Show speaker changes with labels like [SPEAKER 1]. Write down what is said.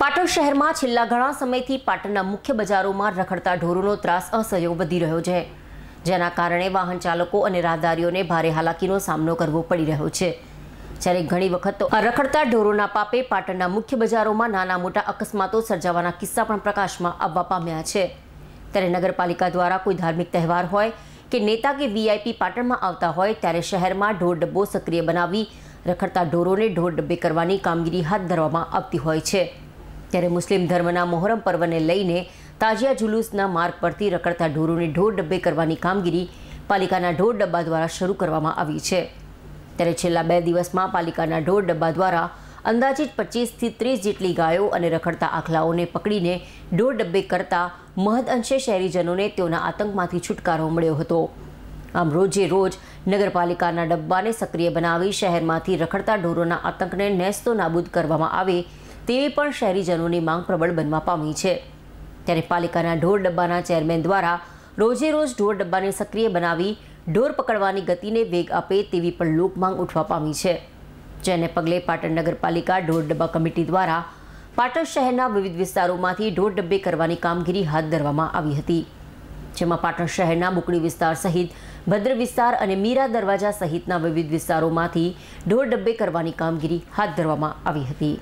[SPEAKER 1] પાટણ શહેરમાં છેલ્લા ઘણા સમયથી પાટણના મુખ્ય બજારોમાં રખડતા ઢોરોનો ત્રાસ અસહયોગ વધી રહ્યો છે જેના કારણે વાહન ચાલકો અને રાહદારીઓને ભારે હાલાકીનો સામનો કરવો પડી રહ્યો છે જ્યારે ઘણી વખત તો રખડતા ઢોરોના પાપે પાટણના મુખ્ય બજારોમાં નાના મોટા અકસ્માતો સર્જાવાના કિસ્સા પણ પ્રકાશમાં આવવા પામ્યા છે ત્યારે નગરપાલિકા દ્વારા કોઈ ધાર્મિક તહેવાર હોય કે નેતા કે વીઆઈપી પાટણમાં આવતા હોય ત્યારે શહેરમાં ઢોર ડબ્બો સક્રિય બનાવી રખડતા ઢોરોને ઢોર ડબ્બે કરવાની કામગીરી હાથ ધરવામાં આવતી હોય છે ત્યારે મુસ્લિમ ધર્મના મોહરમ પર્વને લઈને તાજિયા જુલુસના માર્ગ પરથી રખડતા ઢોરોને ઢોર ડબ્બે કરવાની કામગીરી પાલિકાના ઢોર ડબ્બા દ્વારા શરૂ કરવામાં આવી છે ત્યારે છેલ્લા બે દિવસમાં પાલિકાના ઢોર ડબ્બા દ્વારા અંદાજિત પચીસથી ત્રીસ જેટલી ગાયો અને રખડતા આખલાઓને પકડીને ઢોર ડબ્બે કરતા મહદઅંશે શહેરીજનોને તેઓના આતંકમાંથી છુટકારો મળ્યો હતો આમ રોજે રોજ નગરપાલિકાના ડબ્બાને સક્રિય બનાવી શહેરમાંથી રખડતા ઢોરોના આતંકને નેસ્તો નાબૂદ કરવામાં આવે તેવી પણ શહેરીજનોની માંગ પ્રબળ બનવા પામી છે ત્યારે પાલિકાના ઢોર ડબ્બાના ચેરમેન દ્વારા રોજે રોજ ઢોર ડબ્બાને સક્રિય બનાવી ઢોર પકડવાની ગતિને વેગ આપે તેવી પણ લોકમાંગ ઉઠવા પામી છે જેને પગલે પાટણ નગરપાલિકા ઢોર ડબ્બા કમિટી દ્વારા પાટણ શહેરના વિવિધ વિસ્તારોમાંથી ઢોર ડબ્બે કરવાની કામગીરી હાથ ધરવામાં આવી હતી જેમાં પાટણ શહેરના બુકડી વિસ્તાર સહિત ભદ્ર વિસ્તાર અને મીરા દરવાજા સહિતના વિવિધ વિસ્તારોમાંથી ઢોર ડબ્બે કરવાની કામગીરી હાથ ધરવામાં આવી હતી